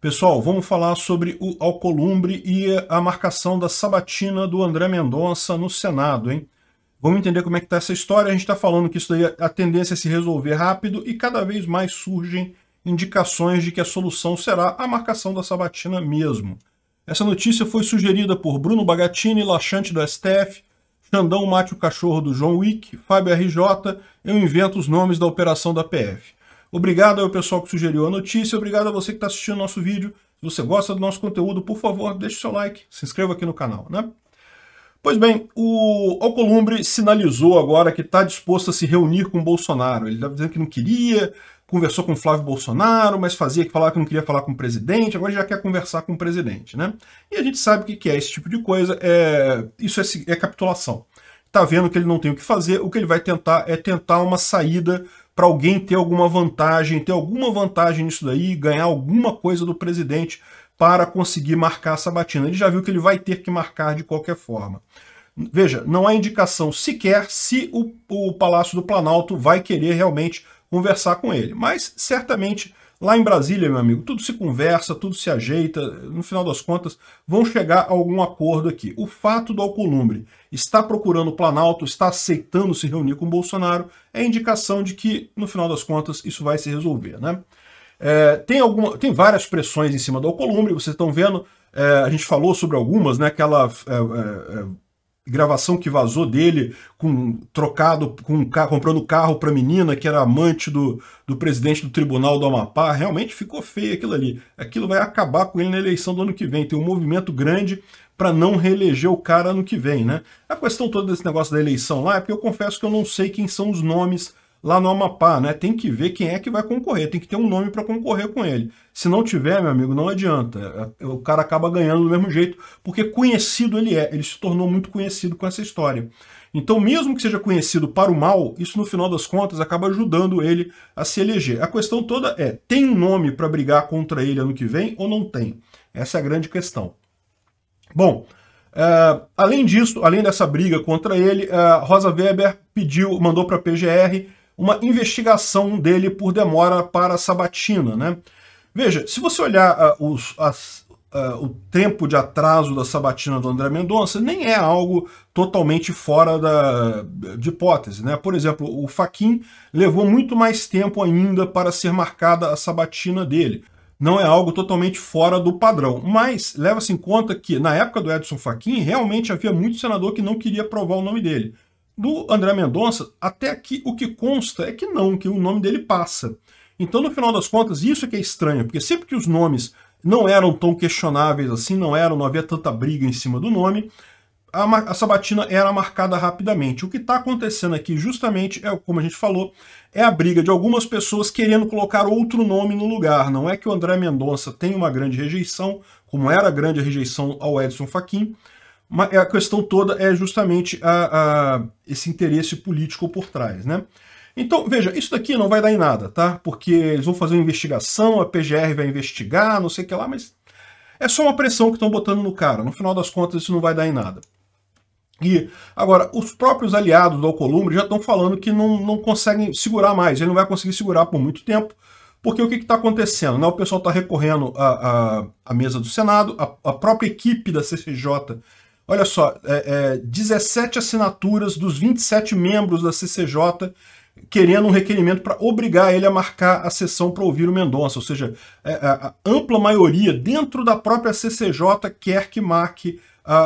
Pessoal, vamos falar sobre o Alcolumbre e a marcação da sabatina do André Mendonça no Senado, hein? Vamos entender como é que está essa história. A gente está falando que isso daí a tendência é se resolver rápido e cada vez mais surgem indicações de que a solução será a marcação da sabatina mesmo. Essa notícia foi sugerida por Bruno Bagatini, laxante do STF, Xandão Mate o Cachorro do João Wick, Fábio RJ, eu invento os nomes da operação da PF. Obrigado ao pessoal que sugeriu a notícia, obrigado a você que está assistindo o nosso vídeo. Se você gosta do nosso conteúdo, por favor, deixe seu like, se inscreva aqui no canal, né? Pois bem, o Alcolumbre sinalizou agora que está disposto a se reunir com Bolsonaro. Ele estava dizendo que não queria, conversou com Flávio Bolsonaro, mas fazia que falava que não queria falar com o presidente, agora já quer conversar com o presidente, né? E a gente sabe o que, que é esse tipo de coisa, é, isso é, é capitulação. Está vendo que ele não tem o que fazer, o que ele vai tentar é tentar uma saída para alguém ter alguma vantagem, ter alguma vantagem nisso daí, ganhar alguma coisa do presidente para conseguir marcar a sabatina. Ele já viu que ele vai ter que marcar de qualquer forma. Veja, não há indicação sequer se o, o Palácio do Planalto vai querer realmente conversar com ele, mas certamente Lá em Brasília, meu amigo, tudo se conversa, tudo se ajeita, no final das contas, vão chegar a algum acordo aqui. O fato do Alcolumbre estar procurando o Planalto, está aceitando se reunir com o Bolsonaro, é indicação de que, no final das contas, isso vai se resolver, né? É, tem, alguma, tem várias pressões em cima do Alcolumbre, vocês estão vendo, é, a gente falou sobre algumas, né? Aquela é, é, é gravação que vazou dele com trocado com comprando carro para menina que era amante do, do presidente do tribunal do Amapá realmente ficou feio aquilo ali aquilo vai acabar com ele na eleição do ano que vem tem um movimento grande para não reeleger o cara ano que vem né a questão toda desse negócio da eleição lá é porque eu confesso que eu não sei quem são os nomes lá no Amapá, né? Tem que ver quem é que vai concorrer, tem que ter um nome para concorrer com ele. Se não tiver, meu amigo, não adianta. É, o cara acaba ganhando do mesmo jeito, porque conhecido ele é, ele se tornou muito conhecido com essa história. Então, mesmo que seja conhecido para o mal, isso no final das contas acaba ajudando ele a se eleger. A questão toda é: tem um nome para brigar contra ele ano que vem ou não tem? Essa é a grande questão. Bom, é, além disso, além dessa briga contra ele, é, Rosa Weber pediu, mandou para a PGR uma investigação dele por demora para a Sabatina. Né? Veja, se você olhar uh, os, as, uh, o tempo de atraso da Sabatina do André Mendonça, nem é algo totalmente fora da, de hipótese. Né? Por exemplo, o Faquin levou muito mais tempo ainda para ser marcada a Sabatina dele não é algo totalmente fora do padrão. Mas leva-se em conta que, na época do Edson Fachin, realmente havia muito senador que não queria provar o nome dele. Do André Mendonça, até aqui o que consta é que não, que o nome dele passa. Então, no final das contas, isso é que é estranho, porque sempre que os nomes não eram tão questionáveis assim, não eram, não havia tanta briga em cima do nome, a, sabatina era marcada rapidamente. O que está acontecendo aqui, justamente, é como a gente falou, é a briga de algumas pessoas querendo colocar outro nome no lugar. Não é que o André Mendonça tem uma grande rejeição, como era a grande rejeição ao Edson Fachin, mas a questão toda é justamente a, a, esse interesse político por trás, né? Então, veja, isso daqui não vai dar em nada, tá? Porque eles vão fazer uma investigação, a PGR vai investigar, não sei o que lá, mas é só uma pressão que estão botando no cara. No final das contas, isso não vai dar em nada. E, agora, os próprios aliados do Alcolumbre já estão falando que não, não conseguem segurar mais, ele não vai conseguir segurar por muito tempo, porque o que está acontecendo? Né? O pessoal está recorrendo à, mesa do Senado, a, a própria equipe da CCJ Olha só, é, é, 17 assinaturas dos 27 membros da CCJ querendo um requerimento para obrigar ele a marcar a sessão para ouvir o Mendonça, ou seja, é, é, a, ampla maioria dentro da própria CCJ quer que marque a,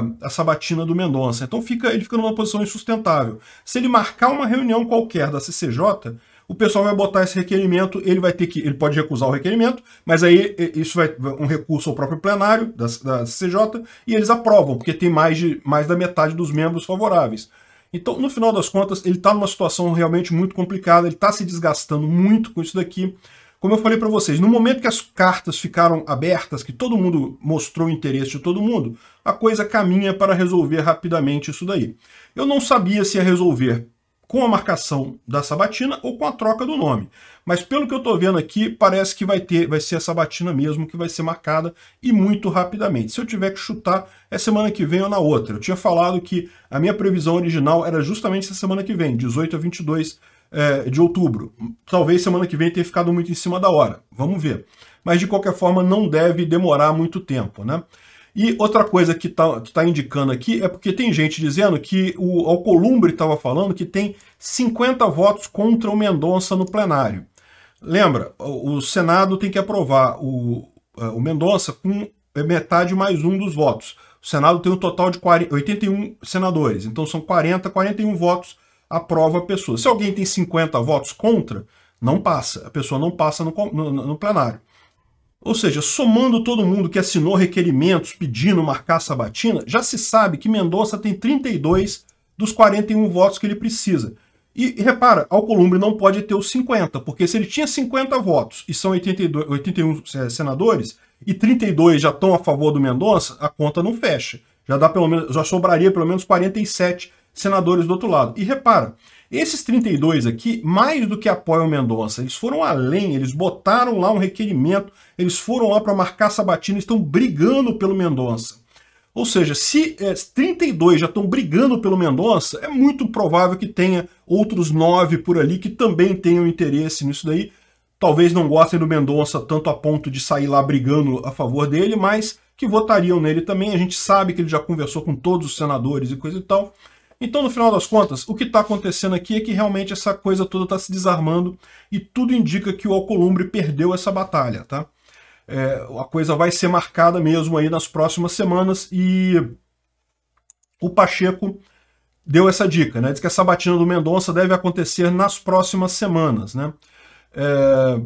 a, a, sabatina do Mendonça. Então fica, ele fica numa posição insustentável. Se ele marcar uma reunião qualquer da CCJ, o pessoal vai botar esse requerimento, ele vai ter que, ele pode recusar o requerimento, mas aí isso vai um recurso ao próprio plenário da, da CJ e eles aprovam, porque tem mais, de, mais da metade dos membros favoráveis. Então, no final das contas, ele está numa situação realmente muito complicada, ele está se desgastando muito com isso daqui. Como eu falei para vocês, no momento que as cartas ficaram abertas, que todo mundo mostrou o interesse de todo mundo, a coisa caminha para resolver rapidamente isso daí. Eu não sabia se ia resolver com a marcação da Sabatina ou com a troca do nome. Mas pelo que eu estou vendo aqui, parece que vai ter, vai ser a Sabatina mesmo que vai ser marcada e muito rapidamente. Se eu tiver que chutar, é semana que vem ou na outra. Eu tinha falado que a minha previsão original era justamente essa semana que vem, 18 a 22 é, de outubro. Talvez semana que vem tenha ficado muito em cima da hora. Vamos ver. Mas de qualquer forma, não deve demorar muito tempo, né? E outra coisa que está tá indicando aqui é porque tem gente dizendo que o Alcolumbre estava falando que tem 50 votos contra o Mendonça no plenário. Lembra, o Senado tem que aprovar o, é, o Mendonça com metade mais um dos votos. O Senado tem um total de 40, 81 senadores, então são 40, 41 votos aprova a pessoa. Se alguém tem 50 votos contra, não passa, a pessoa não passa no, no, no plenário. Ou seja, somando todo mundo que assinou requerimentos pedindo marcar sabatina, já se sabe que Mendonça tem 32 dos 41 votos que ele precisa. E repara, Alcolumbre não pode ter os 50, porque se ele tinha 50 votos e são 82, 81 eh, senadores, e 32 já estão a favor do Mendonça, a conta não fecha. Já dá pelo menos, já sobraria pelo menos 47 senadores do outro lado. E repara, esses 32 aqui, mais do que apoiam Mendonça, eles foram além, eles botaram lá um requerimento, eles foram lá para marcar Sabatina, estão brigando pelo Mendonça. Ou seja, se é, eh, 32 já estão brigando pelo Mendonça, é muito provável que tenha outros nove por ali que também tenham interesse nisso daí. Talvez não gostem do Mendonça tanto a ponto de sair lá brigando a favor dele, mas que votariam nele também. A gente sabe que ele já conversou com todos os senadores e coisa e tal. Então, no final das contas, o que está acontecendo aqui é que realmente essa coisa toda está se desarmando e tudo indica que o Alcolumbre perdeu essa batalha, tá? É, a coisa vai ser marcada mesmo aí nas próximas semanas e o Pacheco deu essa dica, né? Diz que a sabatina do Mendonça deve acontecer nas próximas semanas, né? É...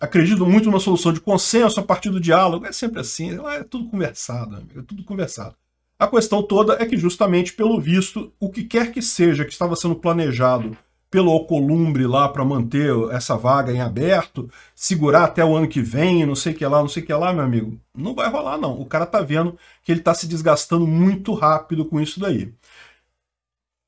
Acredito muito numa solução de consenso a partir do diálogo. É sempre assim, é tudo conversado, amigo, é tudo conversado. A questão toda é que justamente pelo visto, o que quer que seja que estava sendo planejado pelo Alcolumbre lá para manter essa vaga em aberto, segurar até o ano que vem, não sei o que lá, não sei o que lá, meu amigo, não vai rolar não. O cara tá vendo que ele tá se desgastando muito rápido com isso daí.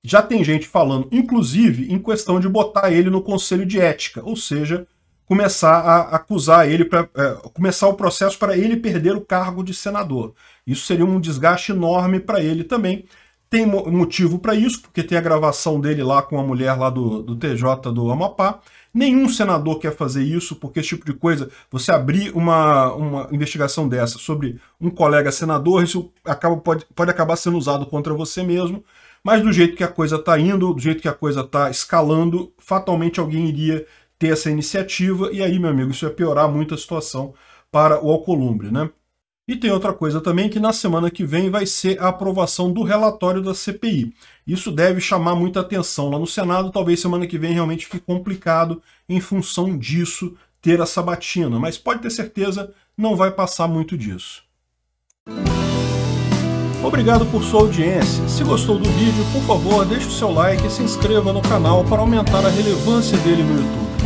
Já tem gente falando, inclusive, em questão de botar ele no conselho de ética, ou seja, começar a acusar ele, pra, é, começar o processo para ele perder o cargo de senador. Isso seria um desgaste enorme para ele também. Tem motivo para isso, porque tem a gravação dele lá com a mulher lá do, do TJ do Amapá. Nenhum senador quer fazer isso, porque esse tipo de coisa, você abrir uma, uma investigação dessa sobre um colega senador, isso acaba, pode, pode acabar sendo usado contra você mesmo. Mas do jeito que a coisa está indo, do jeito que a coisa está escalando, fatalmente alguém iria ter essa iniciativa, e aí, meu amigo, isso ia piorar muito a situação para o Alcolumbre, né? E tem outra coisa também que na semana que vem vai ser a aprovação do relatório da CPI. Isso deve chamar muita atenção lá no Senado, talvez semana que vem realmente fique complicado em função disso ter a sabatina, mas pode ter certeza, não vai passar muito disso. Obrigado por sua audiência. Se gostou do vídeo, por favor, deixe o seu like e se inscreva no canal para aumentar a relevância dele no YouTube.